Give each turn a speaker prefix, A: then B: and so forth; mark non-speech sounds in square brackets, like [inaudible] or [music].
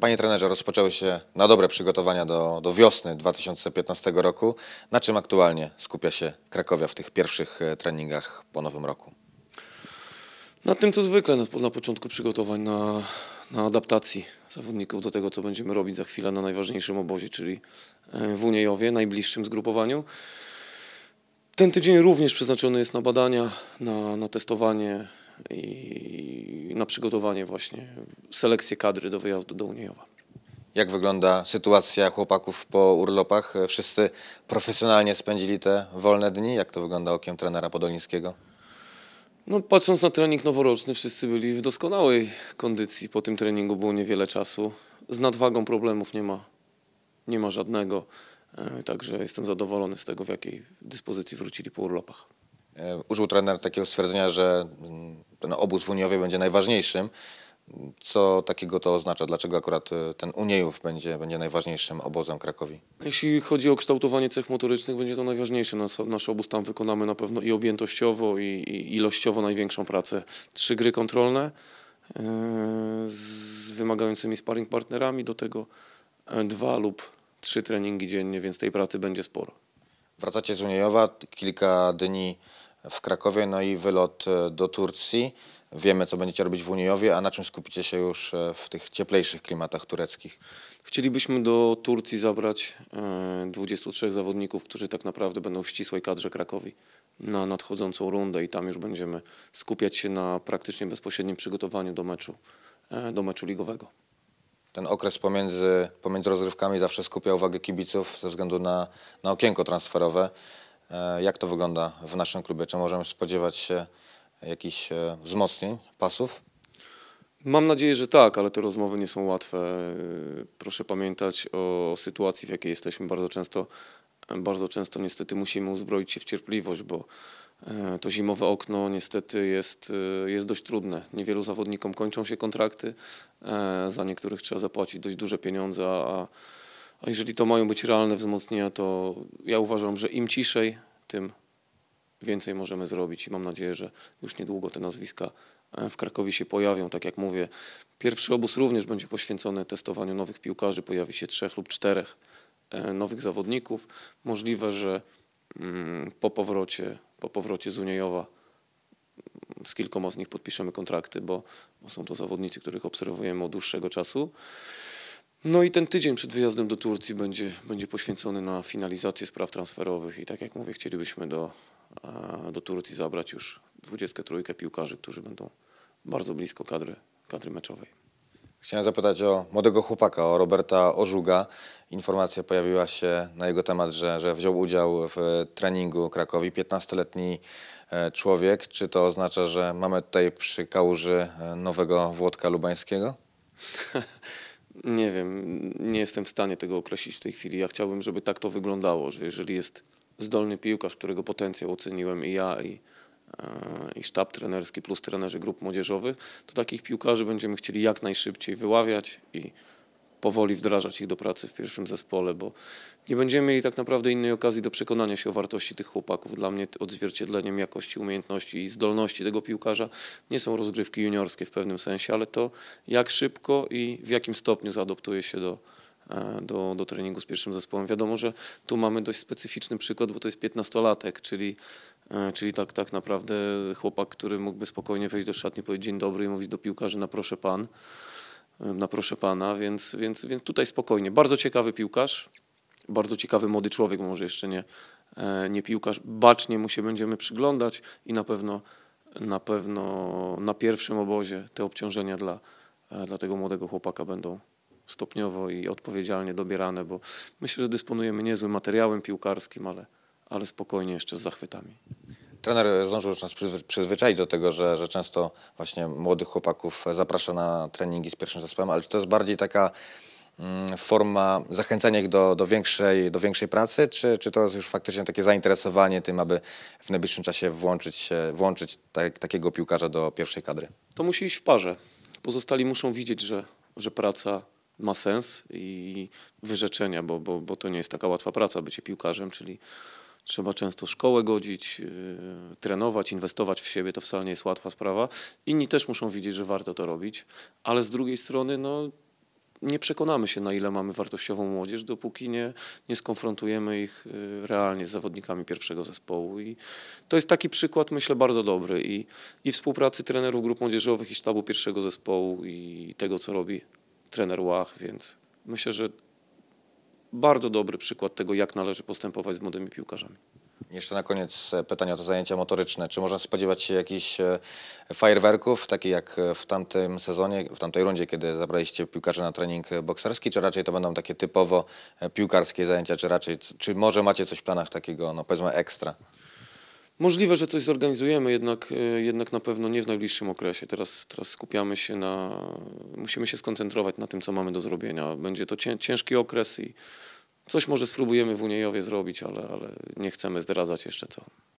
A: Panie trenerze, rozpoczęły się na dobre przygotowania do, do wiosny 2015 roku. Na czym aktualnie skupia się Krakowia w tych pierwszych e, treningach po nowym roku? Na tym, co zwykle na, na
B: początku przygotowań, na, na adaptacji zawodników do tego, co będziemy robić za chwilę na najważniejszym obozie, czyli e, w Uniejowie, najbliższym zgrupowaniu. Ten tydzień również przeznaczony jest na badania, na, na testowanie i na
A: przygotowanie właśnie, selekcję kadry do wyjazdu do Uniejowa. Jak wygląda sytuacja chłopaków po urlopach? Wszyscy profesjonalnie spędzili te wolne dni? Jak to wygląda okiem trenera Podolińskiego?
B: No, patrząc na trening noworoczny, wszyscy byli w doskonałej kondycji. Po tym treningu było niewiele czasu. Z nadwagą problemów nie ma,
A: nie ma żadnego.
B: E, także jestem zadowolony z tego, w jakiej dyspozycji wrócili po
A: urlopach. E, użył trener takiego stwierdzenia, że ten obóz w Uniowie będzie najważniejszym. Co takiego to oznacza? Dlaczego akurat e, ten Uniejów będzie, będzie najważniejszym obozem Krakowi?
B: Jeśli chodzi o kształtowanie cech motorycznych, będzie to najważniejsze. Nas, nasz obóz tam wykonamy na pewno i objętościowo, i, i ilościowo największą pracę. Trzy gry kontrolne e, z wymagającymi sparring partnerami, do tego e, dwa
A: lub trzy treningi dziennie, więc tej pracy będzie sporo. Wracacie z Uniejowa, kilka dni w Krakowie, no i wylot e, do Turcji. Wiemy, co będziecie robić w Uniowie, a na czym skupicie się już e, w tych cieplejszych klimatach tureckich? Chcielibyśmy do
B: Turcji zabrać 23 e, zawodników, którzy tak naprawdę będą w ścisłej kadrze Krakowi na nadchodzącą rundę i tam już będziemy skupiać się na praktycznie bezpośrednim przygotowaniu
A: do meczu, do meczu ligowego. Ten okres pomiędzy, pomiędzy rozrywkami zawsze skupia uwagę kibiców ze względu na, na okienko transferowe. E, jak to wygląda w naszym klubie? Czy możemy spodziewać się jakichś e, wzmocnień pasów?
B: Mam nadzieję, że tak, ale te rozmowy nie są łatwe. E, proszę pamiętać o sytuacji, w jakiej jesteśmy bardzo często. Bardzo często niestety musimy uzbroić się w cierpliwość, bo to zimowe okno niestety jest, jest dość trudne. Niewielu zawodnikom kończą się kontrakty, za niektórych trzeba zapłacić dość duże pieniądze, a a jeżeli to mają być realne wzmocnienia, to ja uważam, że im ciszej, tym więcej możemy zrobić i mam nadzieję, że już niedługo te nazwiska e, w Krakowie się pojawią. Tak jak mówię, pierwszy obóz również będzie poświęcony testowaniu nowych piłkarzy. Pojawi się trzech lub czterech e, nowych zawodników. Możliwe, że mm, po powrocie, po powrocie z Uniejowa mm, z kilkoma z nich podpiszemy kontrakty, bo są to zawodnicy, których obserwujemy od dłuższego czasu. No i ten tydzień przed wyjazdem do Turcji będzie, będzie poświęcony na finalizację spraw transferowych i tak jak mówię, chcielibyśmy do,
A: do Turcji zabrać już 23 piłkarzy, którzy będą bardzo blisko kadry, kadry meczowej. Chciałem zapytać o młodego chłopaka, o Roberta Ożuga. Informacja pojawiła się na jego temat, że, że wziął udział w e, treningu Krakowi. 15-letni e, człowiek. Czy to oznacza, że mamy tutaj przy kałuży e, nowego Włodka Lubańskiego? [laughs] Nie wiem, nie jestem w stanie tego
B: określić w tej chwili. Ja chciałbym, żeby tak to wyglądało, że jeżeli jest zdolny piłkarz, którego potencjał oceniłem i ja, i, e, i sztab trenerski plus trenerzy grup młodzieżowych, to takich piłkarzy będziemy chcieli jak najszybciej wyławiać i powoli wdrażać ich do pracy w pierwszym zespole, bo nie będziemy mieli tak naprawdę innej okazji do przekonania się o wartości tych chłopaków. Dla mnie odzwierciedleniem jakości, umiejętności i zdolności tego piłkarza nie są rozgrywki juniorskie w pewnym sensie, ale to jak szybko i w jakim stopniu zaadoptuje się do, e, do, do treningu z pierwszym zespołem. Wiadomo, że tu mamy dość specyficzny przykład, bo to jest piętnastolatek, czyli, e, czyli tak, tak naprawdę chłopak, który mógłby spokojnie wejść do szatni, powiedzieć dzień dobry i mówić do piłkarzy na proszę pan na no proszę pana, więc, więc, więc tutaj spokojnie. Bardzo ciekawy piłkarz, bardzo ciekawy młody człowiek, może jeszcze nie, e, nie piłkarz. Bacznie mu się będziemy przyglądać i na pewno na pewno na pierwszym obozie te obciążenia dla, e, dla tego młodego chłopaka będą stopniowo i odpowiedzialnie dobierane, bo myślę, że dysponujemy niezłym materiałem piłkarskim, ale, ale spokojnie jeszcze z zachwytami.
A: Trener zdążył już nas przyzwyczaić do tego, że, że często właśnie młodych chłopaków zaprasza na treningi z pierwszym zespołem, ale czy to jest bardziej taka mm, forma zachęcenia ich do, do, większej, do większej pracy, czy, czy to jest już faktycznie takie zainteresowanie tym, aby w najbliższym czasie włączyć, włączyć tak, takiego piłkarza do pierwszej kadry?
B: To musi iść w parze. Pozostali muszą widzieć, że, że praca ma sens i wyrzeczenia, bo, bo, bo to nie jest taka łatwa praca bycie piłkarzem, czyli Trzeba często szkołę godzić, yy, trenować, inwestować w siebie. To wcale nie jest łatwa sprawa. Inni też muszą widzieć, że warto to robić, ale z drugiej strony, no, nie przekonamy się, na ile mamy wartościową młodzież, dopóki nie, nie skonfrontujemy ich yy, realnie z zawodnikami pierwszego zespołu. I to jest taki przykład, myślę, bardzo dobry i, i współpracy trenerów grup młodzieżowych i sztabu pierwszego zespołu i tego, co robi trener Łach, więc myślę, że bardzo dobry przykład tego, jak należy postępować z młodymi piłkarzami.
A: Jeszcze na koniec e, pytanie o te zajęcia motoryczne. Czy można spodziewać się jakichś e, fajerwerków, takich jak e, w tamtym sezonie, w tamtej rundzie, kiedy zabraliście piłkarzy na trening bokserski, czy raczej to będą takie typowo piłkarskie zajęcia, czy raczej, czy może macie coś w planach takiego, no powiedzmy ekstra?
B: Możliwe, że coś zorganizujemy, jednak, y, jednak na pewno nie w najbliższym okresie. Teraz, teraz skupiamy się na. Musimy się skoncentrować na tym, co mamy do zrobienia. Będzie to ciężki okres i coś może spróbujemy w Uniejowie zrobić, ale, ale nie chcemy zdradzać jeszcze co.